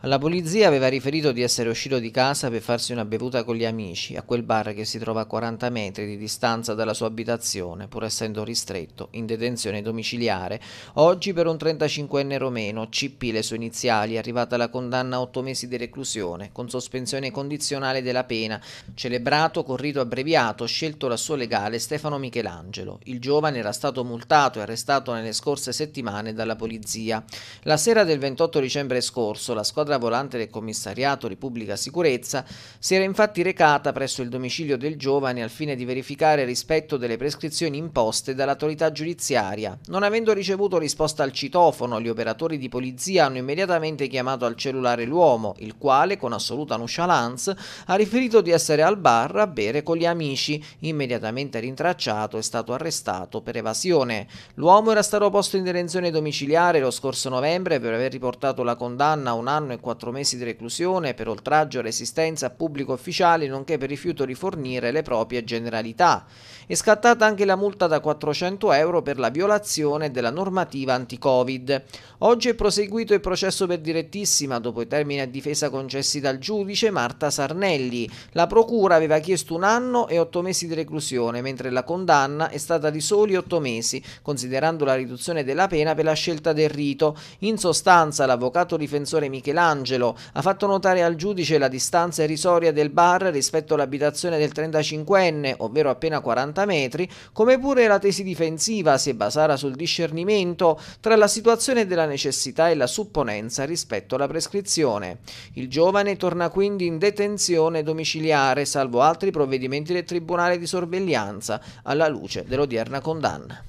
Alla polizia aveva riferito di essere uscito di casa per farsi una bevuta con gli amici, a quel bar che si trova a 40 metri di distanza dalla sua abitazione, pur essendo ristretto, in detenzione domiciliare. Oggi per un 35enne romeno, CP le sue iniziali, è arrivata la condanna a 8 mesi di reclusione, con sospensione condizionale della pena, celebrato con rito abbreviato scelto la sua legale Stefano Michelangelo. Il giovane era stato multato e arrestato nelle scorse settimane dalla polizia. La sera del 28 dicembre scorso la squadra squadra volante del commissariato di pubblica sicurezza si era infatti recata presso il domicilio del giovane al fine di verificare il rispetto delle prescrizioni imposte dall'autorità giudiziaria. Non avendo ricevuto risposta al citofono, gli operatori di polizia hanno immediatamente chiamato al cellulare l'uomo, il quale, con assoluta nonchalance, ha riferito di essere al bar a bere con gli amici. Immediatamente rintracciato è stato arrestato per evasione. L'uomo era stato posto in detenzione domiciliare lo scorso novembre per aver riportato la condanna a un anno e e 4 mesi di reclusione per oltraggio e resistenza a pubblico ufficiale nonché per rifiuto di fornire le proprie generalità. È scattata anche la multa da 400 euro per la violazione della normativa anti-Covid. Oggi è proseguito il processo per direttissima dopo i termini a difesa concessi dal giudice Marta Sarnelli. La procura aveva chiesto un anno e 8 mesi di reclusione, mentre la condanna è stata di soli 8 mesi, considerando la riduzione della pena per la scelta del rito. In sostanza l'avvocato difensore Michelangelo Michelangelo ha fatto notare al giudice la distanza irrisoria del bar rispetto all'abitazione del 35enne, ovvero appena 40 metri, come pure la tesi difensiva si basara sul discernimento tra la situazione della necessità e la supponenza rispetto alla prescrizione. Il giovane torna quindi in detenzione domiciliare, salvo altri provvedimenti del Tribunale di sorveglianza, alla luce dell'odierna condanna.